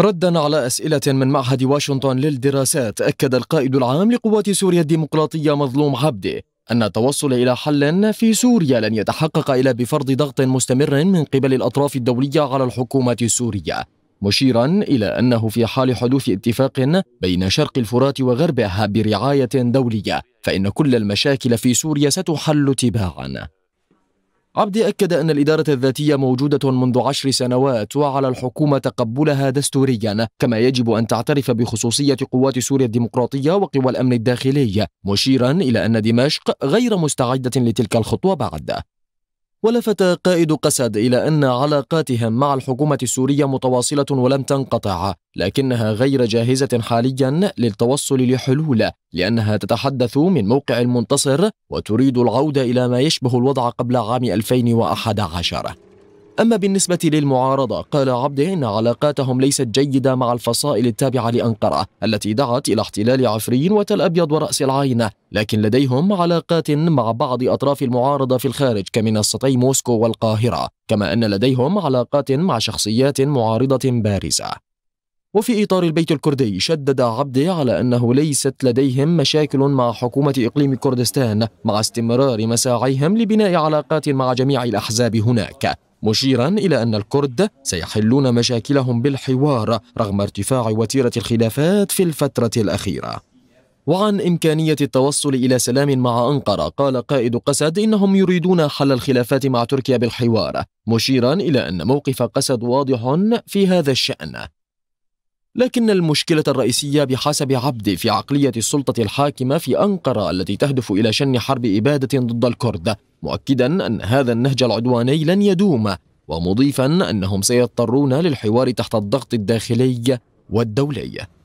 ردا على أسئلة من معهد واشنطن للدراسات أكد القائد العام لقوات سوريا الديمقراطية مظلوم عبده أن التوصل إلى حل في سوريا لن يتحقق إلا بفرض ضغط مستمر من قبل الأطراف الدولية على الحكومة السورية مشيرا إلى أنه في حال حدوث اتفاق بين شرق الفرات وغربها برعاية دولية فإن كل المشاكل في سوريا ستحل تباعا عبدي أكد أن الإدارة الذاتية موجودة منذ عشر سنوات وعلى الحكومة تقبلها دستوريا كما يجب أن تعترف بخصوصية قوات سوريا الديمقراطية وقوى الأمن الداخلي مشيرا إلى أن دمشق غير مستعدة لتلك الخطوة بعد ولفت قائد قسد إلى أن علاقاتهم مع الحكومة السورية متواصلة ولم تنقطع لكنها غير جاهزة حاليا للتوصل لحلول لأنها تتحدث من موقع المنتصر وتريد العودة إلى ما يشبه الوضع قبل عام 2011 أما بالنسبة للمعارضة قال عبده إن علاقاتهم ليست جيدة مع الفصائل التابعة لأنقرة التي دعت إلى احتلال عفرين وتل أبيض ورأس العين لكن لديهم علاقات مع بعض أطراف المعارضة في الخارج كمنصتي موسكو والقاهرة كما أن لديهم علاقات مع شخصيات معارضة بارزة وفي إطار البيت الكردي شدد عبدي على أنه ليست لديهم مشاكل مع حكومة إقليم كردستان مع استمرار مساعيهم لبناء علاقات مع جميع الأحزاب هناك مشيرا إلى أن الكرد سيحلون مشاكلهم بالحوار رغم ارتفاع وتيرة الخلافات في الفترة الأخيرة وعن إمكانية التوصل إلى سلام مع أنقرة قال قائد قسد إنهم يريدون حل الخلافات مع تركيا بالحوار مشيرا إلى أن موقف قسد واضح في هذا الشأن لكن المشكلة الرئيسية بحسب عبدي في عقلية السلطة الحاكمة في أنقرة التي تهدف إلى شن حرب إبادة ضد الكرد مؤكدا أن هذا النهج العدواني لن يدوم ومضيفا أنهم سيضطرون للحوار تحت الضغط الداخلي والدولي